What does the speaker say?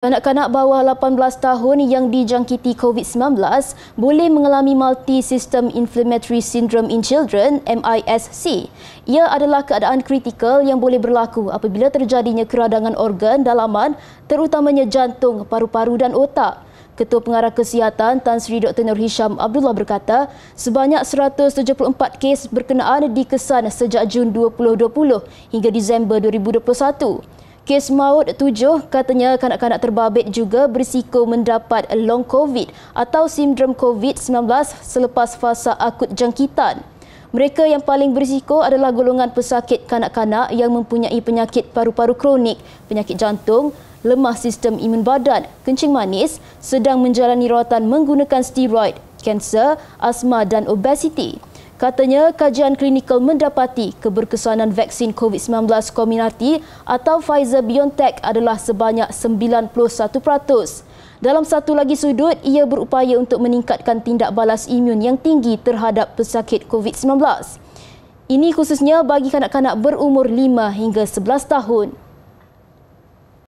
Kanak-kanak bawah 18 tahun yang dijangkiti COVID-19 boleh mengalami Multi-System Inflammatory Syndrome in Children, MISC. Ia adalah keadaan kritikal yang boleh berlaku apabila terjadinya keradangan organ dalaman terutamanya jantung, paru-paru dan otak. Ketua Pengarah Kesihatan Tan Sri Dr. Nur Hisham Abdullah berkata, sebanyak 174 kes berkenaan dikesan sejak Jun 2020 hingga Disember 2021. Kes maut tujuh katanya kanak-kanak terbabit juga berisiko mendapat long covid atau sindrom covid-19 selepas fasa akut jangkitan. Mereka yang paling berisiko adalah golongan pesakit kanak-kanak yang mempunyai penyakit paru-paru kronik, penyakit jantung, lemah sistem imun badan, kencing manis, sedang menjalani rawatan menggunakan steroid, kanser, asma dan obesiti. Katanya kajian klinikal mendapati keberkesanan vaksin COVID-19 Comirnaty atau Pfizer BioNTech adalah sebanyak 91%. Dalam satu lagi sudut, ia berupaya untuk meningkatkan tindak balas imun yang tinggi terhadap pesakit COVID-19. Ini khususnya bagi kanak-kanak berumur 5 hingga 11 tahun.